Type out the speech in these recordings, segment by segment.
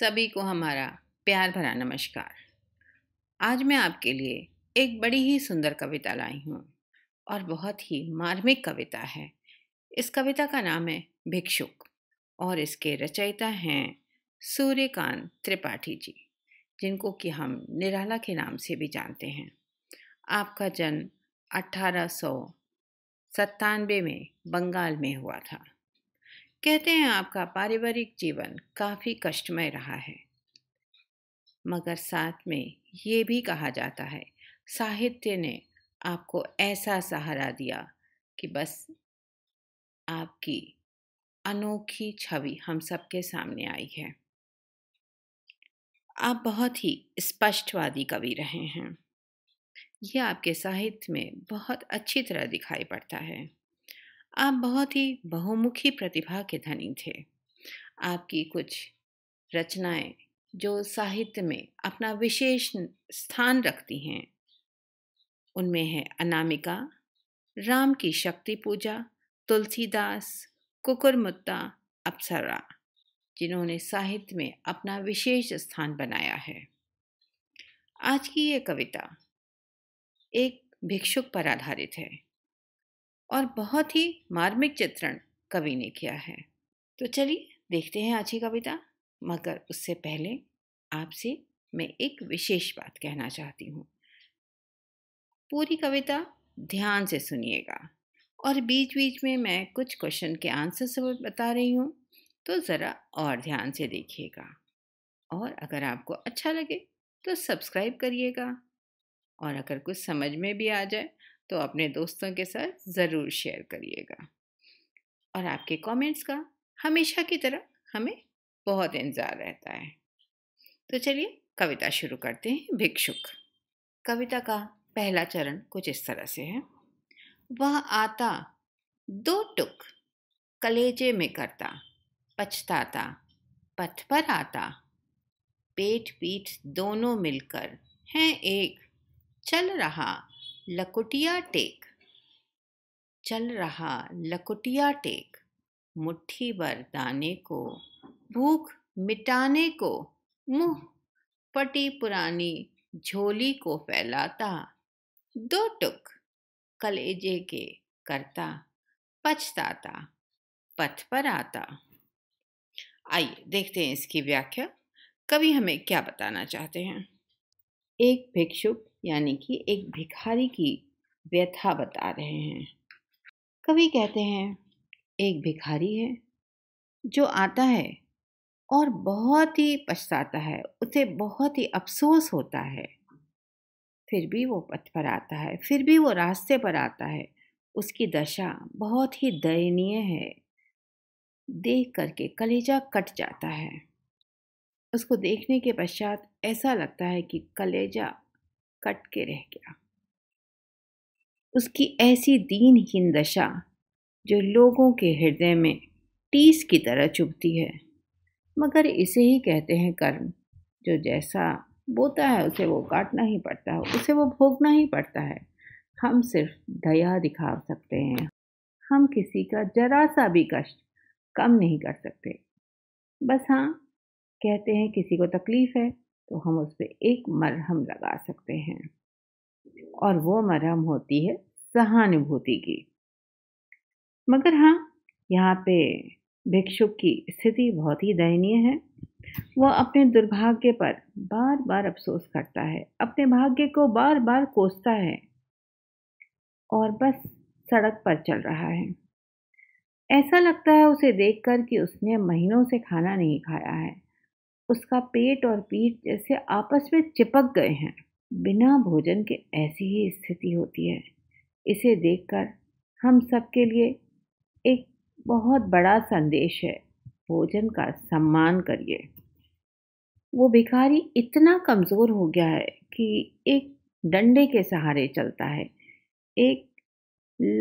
सभी को हमारा प्यार भरा नमस्कार आज मैं आपके लिए एक बड़ी ही सुंदर कविता लाई हूँ और बहुत ही मार्मिक कविता है इस कविता का नाम है भिक्षुक और इसके रचयिता हैं सूर्यकांत त्रिपाठी जी जिनको कि हम निराला के नाम से भी जानते हैं आपका जन्म अठारह सौ में बंगाल में हुआ था कहते हैं आपका पारिवारिक जीवन काफ़ी कष्टमय रहा है मगर साथ में ये भी कहा जाता है साहित्य ने आपको ऐसा सहारा दिया कि बस आपकी अनोखी छवि हम सबके सामने आई है आप बहुत ही स्पष्टवादी कवि रहे हैं यह आपके साहित्य में बहुत अच्छी तरह दिखाई पड़ता है आप बहुत ही बहुमुखी प्रतिभा के धनी थे आपकी कुछ रचनाएं जो साहित्य में अपना विशेष स्थान रखती हैं उनमें है अनामिका राम की शक्ति पूजा तुलसीदास कुकुरमुत्ता अप्सरा जिन्होंने साहित्य में अपना विशेष स्थान बनाया है आज की ये कविता एक भिक्षुक पर आधारित है और बहुत ही मार्मिक चित्रण कवि ने किया है तो चलिए देखते हैं आज की कविता मगर उससे पहले आपसे मैं एक विशेष बात कहना चाहती हूँ पूरी कविता ध्यान से सुनिएगा और बीच बीच में मैं कुछ क्वेश्चन के आंसर सब बता रही हूँ तो ज़रा और ध्यान से देखिएगा और अगर आपको अच्छा लगे तो सब्सक्राइब करिएगा और अगर कुछ समझ में भी आ जाए तो अपने दोस्तों के साथ ज़रूर शेयर करिएगा और आपके कमेंट्स का हमेशा की तरह हमें बहुत इंतज़ार रहता है तो चलिए कविता शुरू करते हैं भिक्षुक कविता का पहला चरण कुछ इस तरह से है वह आता दो टुक कलेजे में करता पछताता पथ पर आता पेट पीठ दोनों मिलकर हैं एक चल रहा लकुटिया टेक चल रहा लकुटिया टेक मुट्ठी भर दाने को भूख मिटाने को मुंह पटी पुरानी झोली को फैलाता दो टुक कलेजे के करता पछताता पथ पर आता आइए देखते हैं इसकी व्याख्या कवि हमें क्या बताना चाहते हैं एक भिक्षुक यानी कि एक भिखारी की व्यथा बता रहे हैं कवि कहते हैं एक भिखारी है जो आता है और बहुत ही पछताता है उसे बहुत ही अफसोस होता है फिर भी वो पथ पर आता है फिर भी वो रास्ते पर आता है उसकी दशा बहुत ही दयनीय है देख करके कलेजा कट जाता है उसको देखने के पश्चात ऐसा लगता है कि कलेजा कट के रह गया उसकी ऐसी दीनहीन दशा जो लोगों के हृदय में टीस की तरह चुभती है मगर इसे ही कहते हैं कर्म जो जैसा बोता है उसे वो काटना ही पड़ता है उसे वो भोगना ही पड़ता है हम सिर्फ दया दिखा सकते हैं हम किसी का जरा सा भी कष्ट कम नहीं कर सकते बस हाँ कहते हैं किसी को तकलीफ़ है तो हम उस पर एक मरहम लगा सकते हैं और वो मरहम होती है सहानुभूति की मगर हाँ यहाँ पे भिक्षुक की स्थिति बहुत ही दयनीय है वह अपने दुर्भाग्य पर बार बार अफसोस करता है अपने भाग्य को बार बार कोसता है और बस सड़क पर चल रहा है ऐसा लगता है उसे देखकर कि उसने महीनों से खाना नहीं खाया है उसका पेट और पीठ जैसे आपस में चिपक गए हैं बिना भोजन के ऐसी ही स्थिति होती है इसे देखकर हम सबके लिए एक बहुत बड़ा संदेश है भोजन का सम्मान करिए वो भिखारी इतना कमज़ोर हो गया है कि एक डंडे के सहारे चलता है एक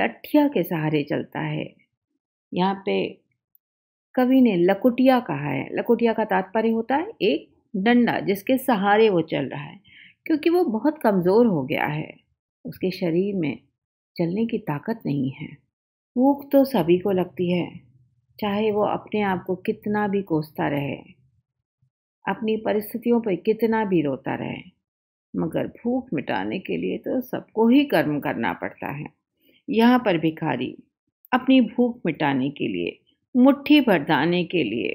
लठिया के सहारे चलता है यहाँ पे कवि ने लकुटिया कहा है लकुटिया का तात्पर्य होता है एक डंडा जिसके सहारे वो चल रहा है क्योंकि वो बहुत कमज़ोर हो गया है उसके शरीर में चलने की ताकत नहीं है भूख तो सभी को लगती है चाहे वो अपने आप को कितना भी कोसता रहे अपनी परिस्थितियों पर कितना भी रोता रहे मगर भूख मिटाने के लिए तो सबको ही कर्म करना पड़ता है यहाँ पर भिखारी अपनी भूख मिटाने के लिए मुट्ठी भर दाने के लिए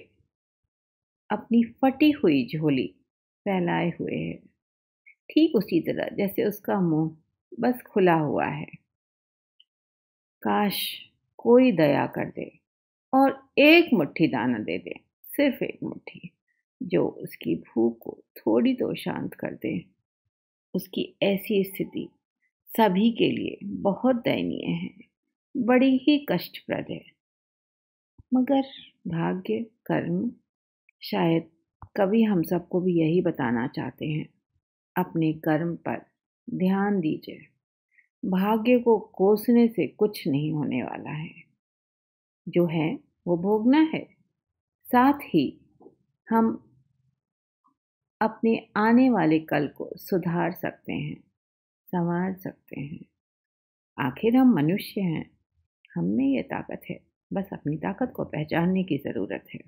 अपनी फटी हुई झोली फैलाए हुए है ठीक उसी तरह जैसे उसका मुंह बस खुला हुआ है काश कोई दया कर दे और एक मुट्ठी दाना दे दे सिर्फ एक मुट्ठी जो उसकी भूख को थोड़ी तो शांत कर दे उसकी ऐसी स्थिति सभी के लिए बहुत दयनीय है बड़ी ही कष्टप्रद है मगर भाग्य कर्म शायद कभी हम सबको भी यही बताना चाहते हैं अपने कर्म पर ध्यान दीजिए भाग्य को कोसने से कुछ नहीं होने वाला है जो है वो भोगना है साथ ही हम अपने आने वाले कल को सुधार सकते हैं संवार सकते हैं आखिर हम मनुष्य हैं हम में ये ताकत है बस अपनी ताकत को पहचानने की ज़रूरत है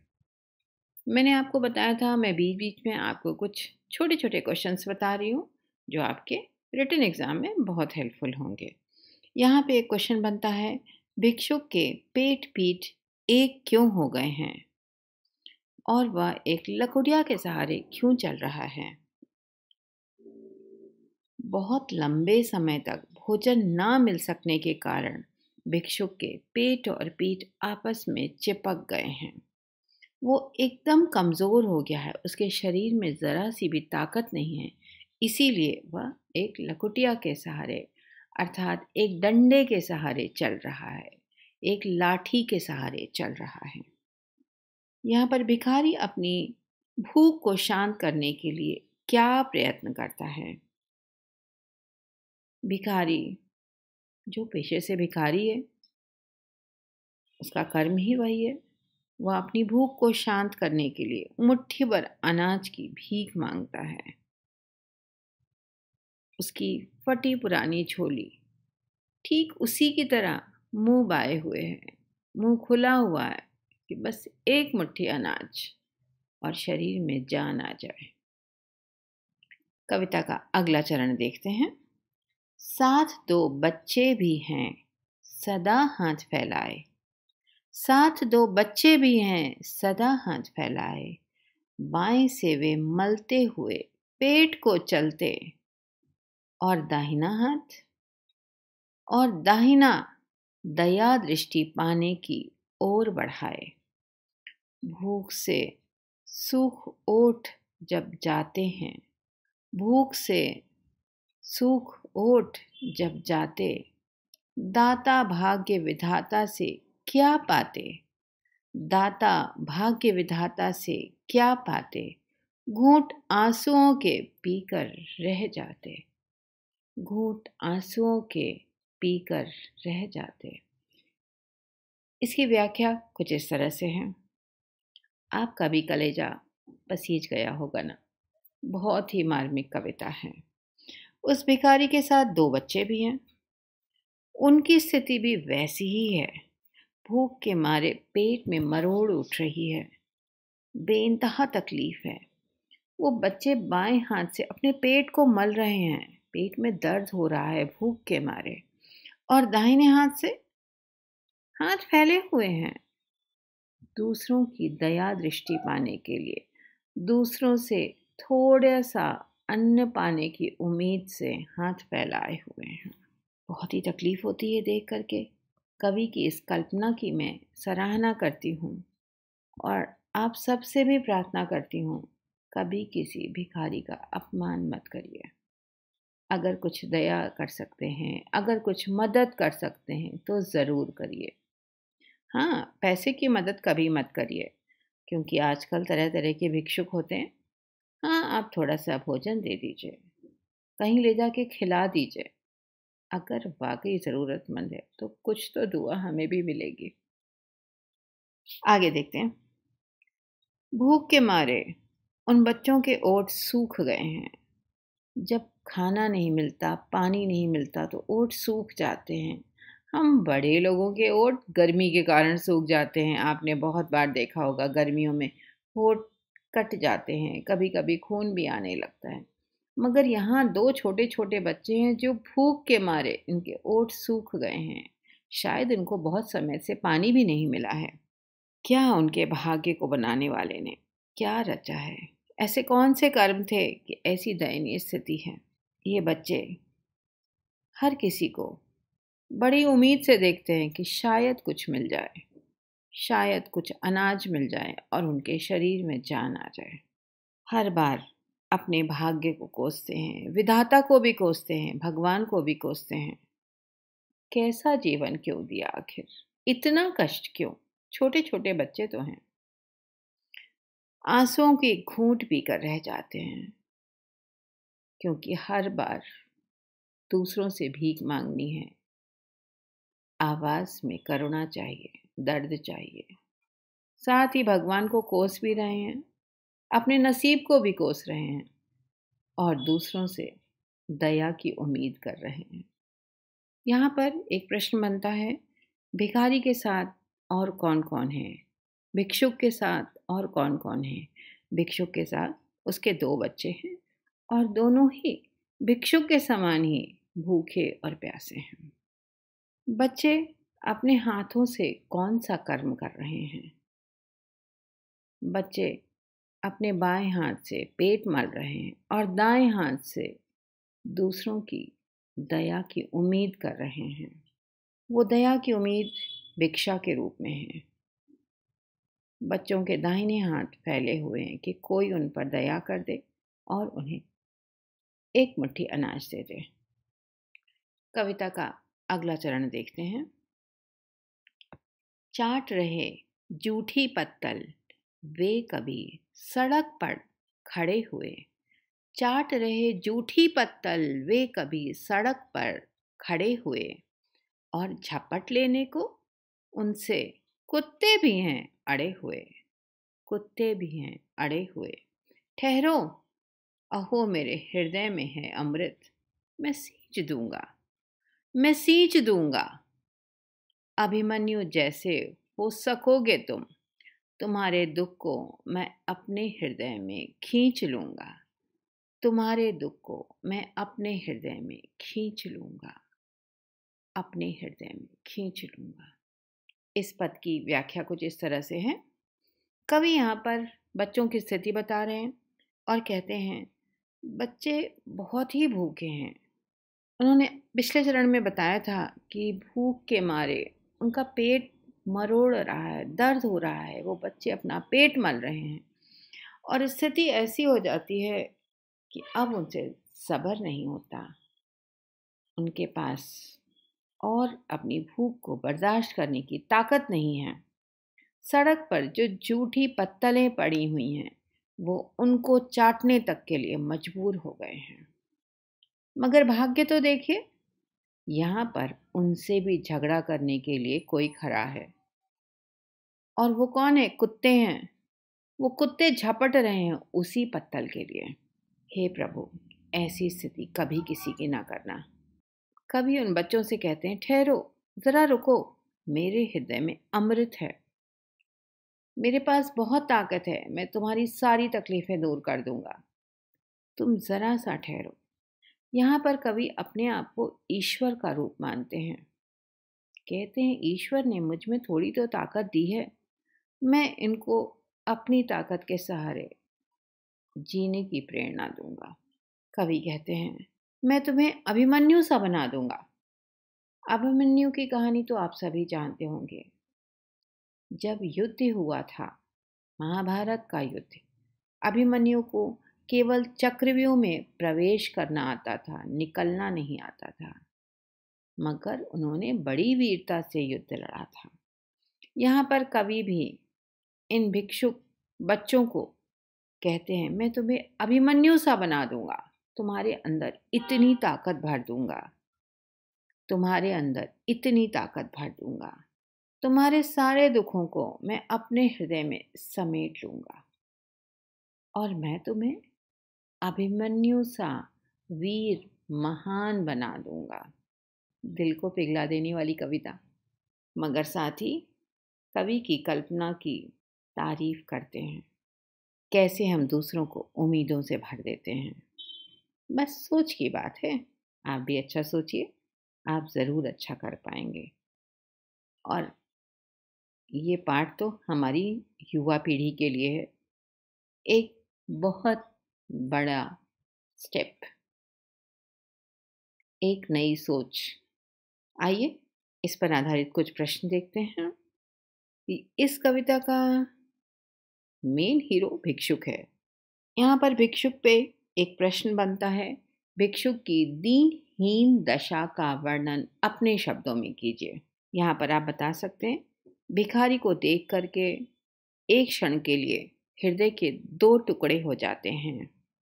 मैंने आपको बताया था मैं बीच बीच में आपको कुछ छोटे छोटे क्वेश्चंस बता रही हूँ जो आपके रिटर्न एग्ज़ाम में बहुत हेल्पफुल होंगे यहाँ पे एक क्वेश्चन बनता है भिक्षुक के पेट पीठ एक क्यों हो गए हैं और वह एक लकुड़िया के सहारे क्यों चल रहा है बहुत लंबे समय तक भोजन ना मिल सकने के कारण भिक्षुक के पेट और पीठ आपस में चिपक गए हैं वो एकदम कमज़ोर हो गया है उसके शरीर में ज़रा सी भी ताकत नहीं है इसीलिए वह एक लकुटिया के सहारे अर्थात एक डंडे के सहारे चल रहा है एक लाठी के सहारे चल रहा है यहाँ पर भिखारी अपनी भूख को शांत करने के लिए क्या प्रयत्न करता है भिखारी जो पेशे से भिखारी है उसका कर्म ही वही है वह अपनी भूख को शांत करने के लिए मुट्ठी भर अनाज की भीख मांगता है उसकी फटी पुरानी छोली ठीक उसी की तरह मुंह बाए हुए है मुंह खुला हुआ है कि बस एक मुट्ठी अनाज और शरीर में जान आ जाए कविता का अगला चरण देखते हैं साथ दो बच्चे भी हैं सदा हाथ फैलाए साथ दो बच्चे भी हैं सदा हाथ फैलाए बाएं से वे मलते हुए पेट को चलते और दाहिना हाथ और दाहिना दया दृष्टि पाने की ओर बढ़ाए भूख से सुख ओठ जब जाते हैं भूख से सुख ओठ जब जाते दाता भाग्य विधाता से क्या पाते दाता भाग्य विधाता से क्या पाते घूट आंसुओं के पीकर रह जाते घूट आंसुओं के पीकर रह जाते इसकी व्याख्या कुछ इस तरह से है आपका भी कलेजा पसीज गया होगा ना बहुत ही मार्मिक कविता है उस भिखारी के साथ दो बच्चे भी हैं उनकी स्थिति भी वैसी ही है भूख के मारे पेट में मरोड़ उठ रही है बेानतहा तकलीफ है वो बच्चे बाएं हाथ से अपने पेट को मल रहे हैं पेट में दर्द हो रहा है भूख के मारे और दाहिने हाथ से हाथ फैले हुए हैं दूसरों की दया दृष्टि पाने के लिए दूसरों से थोड़ा सा अन्न पाने की उम्मीद से हाथ फैलाए हुए हैं बहुत ही तकलीफ़ होती है देख करके कवि की इस कल्पना की मैं सराहना करती हूँ और आप सबसे भी प्रार्थना करती हूँ कभी किसी भिखारी का अपमान मत करिए अगर कुछ दया कर सकते हैं अगर कुछ मदद कर सकते हैं तो ज़रूर करिए हाँ पैसे की मदद कभी मत करिए क्योंकि आजकल तरह तरह के भिक्षुक होते हैं आप थोड़ा सा भोजन दे दीजिए कहीं ले जाके खिला दीजिए अगर वाकई ज़रूरतमंद है तो कुछ तो दुआ हमें भी मिलेगी आगे देखते हैं भूख के मारे उन बच्चों के ओट सूख गए हैं जब खाना नहीं मिलता पानी नहीं मिलता तो ओट सूख जाते हैं हम बड़े लोगों के ओट गर्मी के कारण सूख जाते हैं आपने बहुत बार देखा होगा गर्मियों में ओट कट जाते हैं कभी कभी खून भी आने लगता है मगर यहाँ दो छोटे छोटे बच्चे हैं जो भूख के मारे इनके ओठ सूख गए हैं शायद इनको बहुत समय से पानी भी नहीं मिला है क्या उनके भाग्य को बनाने वाले ने क्या रचा है ऐसे कौन से कर्म थे कि ऐसी दयनीय स्थिति है ये बच्चे हर किसी को बड़ी उम्मीद से देखते हैं कि शायद कुछ मिल जाए शायद कुछ अनाज मिल जाए और उनके शरीर में जान आ जाए हर बार अपने भाग्य को कोसते हैं विधाता को भी कोसते हैं भगवान को भी कोसते हैं कैसा जीवन क्यों दिया आखिर इतना कष्ट क्यों छोटे छोटे बच्चे तो हैं आंसुओं की घूंट पी कर रह जाते हैं क्योंकि हर बार दूसरों से भीख मांगनी है आवाज़ में करुणा चाहिए दर्द चाहिए साथ ही भगवान को कोस भी रहे हैं अपने नसीब को भी कोस रहे हैं और दूसरों से दया की उम्मीद कर रहे हैं यहाँ पर एक प्रश्न बनता है भिखारी के साथ और कौन कौन है भिक्षुक के साथ और कौन कौन है भिक्षुक के साथ उसके दो बच्चे हैं और दोनों ही भिक्षुक के समान ही भूखे और प्यासे हैं बच्चे अपने हाथों से कौन सा कर्म कर रहे हैं बच्चे अपने बाएं हाथ से पेट मल रहे हैं और दाएं हाथ से दूसरों की दया की उम्मीद कर रहे हैं वो दया की उम्मीद भिक्षा के रूप में है बच्चों के दाहिने हाथ फैले हुए हैं कि कोई उन पर दया कर दे और उन्हें एक मुट्ठी अनाज दे दे कविता का अगला चरण देखते हैं चाट रहे जूठी पत्तल वे कभी सड़क पर खड़े हुए चाट रहे जूठी पत्तल वे कभी सड़क पर खड़े हुए और झपट लेने को उनसे कुत्ते भी हैं अड़े हुए कुत्ते भी हैं अड़े हुए ठहरो अहो मेरे हृदय में है अमृत मैं सींच दूंगा मैं सींच दूंगा अभिमन्यु जैसे हो सकोगे तुम तुम्हारे दुख को मैं अपने हृदय में खींच लूँगा तुम्हारे दुख को मैं अपने हृदय में खींच लूँगा अपने हृदय में खींच लूँगा इस पद की व्याख्या कुछ इस तरह से है कवि यहाँ पर बच्चों की स्थिति बता रहे हैं और कहते हैं बच्चे बहुत ही भूखे हैं उन्होंने पिछले चरण में बताया था कि भूख के मारे उनका पेट मरोड़ रहा है दर्द हो रहा है वो बच्चे अपना पेट मल रहे हैं और स्थिति ऐसी हो जाती है कि अब उनसे सब्र नहीं होता उनके पास और अपनी भूख को बर्दाश्त करने की ताकत नहीं है सड़क पर जो झूठी पत्तलें पड़ी हुई हैं वो उनको चाटने तक के लिए मजबूर हो गए हैं मगर भाग्य तो देखिए यहाँ पर उनसे भी झगड़ा करने के लिए कोई खड़ा है और वो कौन है कुत्ते हैं वो कुत्ते झपट रहे हैं उसी पत्तल के लिए हे प्रभु ऐसी स्थिति कभी किसी की ना करना कभी उन बच्चों से कहते हैं ठहरो ज़रा रुको मेरे हृदय में अमृत है मेरे पास बहुत ताकत है मैं तुम्हारी सारी तकलीफ़ें दूर कर दूंगा तुम ज़रा सा ठहरो यहाँ पर कवि अपने आप को ईश्वर का रूप मानते हैं कहते हैं ईश्वर ने मुझ में थोड़ी तो ताकत दी है मैं इनको अपनी ताकत के सहारे जीने की प्रेरणा दूंगा कवि कहते हैं मैं तुम्हें अभिमन्यु सा बना दूंगा अभिमन्यु की कहानी तो आप सभी जानते होंगे जब युद्ध हुआ था महाभारत का युद्ध अभिमन्यु को केवल चक्रव्यूह में प्रवेश करना आता था निकलना नहीं आता था मगर उन्होंने बड़ी वीरता से युद्ध लड़ा था यहाँ पर कवि भी इन भिक्षुक बच्चों को कहते हैं मैं तुम्हें अभिमन्यु सा बना दूंगा तुम्हारे अंदर इतनी ताकत भर दूंगा तुम्हारे अंदर इतनी ताकत भर दूंगा तुम्हारे सारे दुखों को मैं अपने हृदय में समेट लूंगा और मैं तुम्हें अभिमन्यु सा वीर महान बना दूंगा दिल को पिघला देने वाली कविता मगर साथ ही कवि की कल्पना की तारीफ करते हैं कैसे हम दूसरों को उम्मीदों से भर देते हैं बस सोच की बात है आप भी अच्छा सोचिए आप ज़रूर अच्छा कर पाएंगे और ये पाठ तो हमारी युवा पीढ़ी के लिए है एक बहुत बड़ा स्टेप एक नई सोच आइए इस पर आधारित कुछ प्रश्न देखते हैं इस कविता का मेन हीरो भिक्षुक है यहाँ पर भिक्षुक पे एक प्रश्न बनता है भिक्षुक की दीनहीन दशा का वर्णन अपने शब्दों में कीजिए यहाँ पर आप बता सकते हैं भिखारी को देख करके एक क्षण के लिए हृदय के दो टुकड़े हो जाते हैं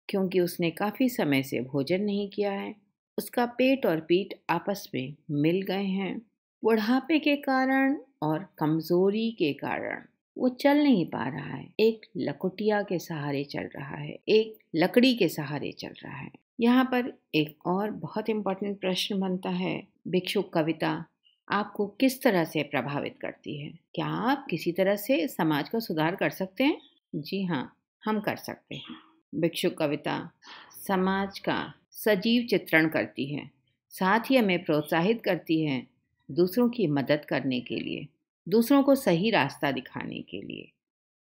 क्योंकि उसने काफ़ी समय से भोजन नहीं किया है उसका पेट और पीठ आपस में मिल गए हैं बुढ़ापे के कारण और कमजोरी के कारण वो चल नहीं पा रहा है एक लकुटिया के सहारे चल रहा है एक लकड़ी के सहारे चल रहा है यहाँ पर एक और बहुत इम्पोर्टेंट प्रश्न बनता है भिक्षु कविता आपको किस तरह से प्रभावित करती है क्या आप किसी तरह से समाज का सुधार कर सकते हैं जी हाँ हम कर सकते हैं भिक्षु कविता समाज का सजीव चित्रण करती है साथ ही हमें प्रोत्साहित करती है दूसरों की मदद करने के लिए दूसरों को सही रास्ता दिखाने के लिए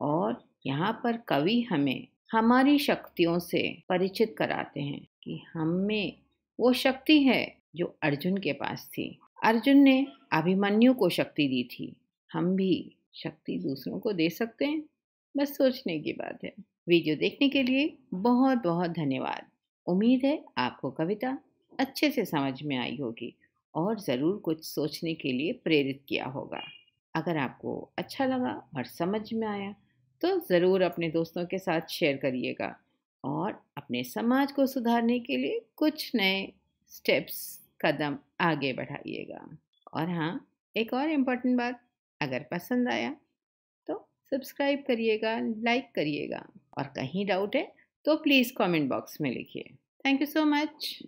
और यहाँ पर कवि हमें हमारी शक्तियों से परिचित कराते हैं कि हम में वो शक्ति है जो अर्जुन के पास थी अर्जुन ने अभिमन्यु को शक्ति दी थी हम भी शक्ति दूसरों को दे सकते हैं बस सोचने की बात है वीडियो देखने के लिए बहुत बहुत धन्यवाद उम्मीद है आपको कविता अच्छे से समझ में आई होगी और ज़रूर कुछ सोचने के लिए प्रेरित किया होगा अगर आपको अच्छा लगा और समझ में आया तो ज़रूर अपने दोस्तों के साथ शेयर करिएगा और अपने समाज को सुधारने के लिए कुछ नए स्टेप्स कदम आगे बढ़ाइएगा और हाँ एक और इम्पॉर्टेंट बात अगर पसंद आया तो सब्सक्राइब करिएगा लाइक करिएगा और कहीं डाउट है तो प्लीज़ कमेंट बॉक्स में लिखिए थैंक यू सो मच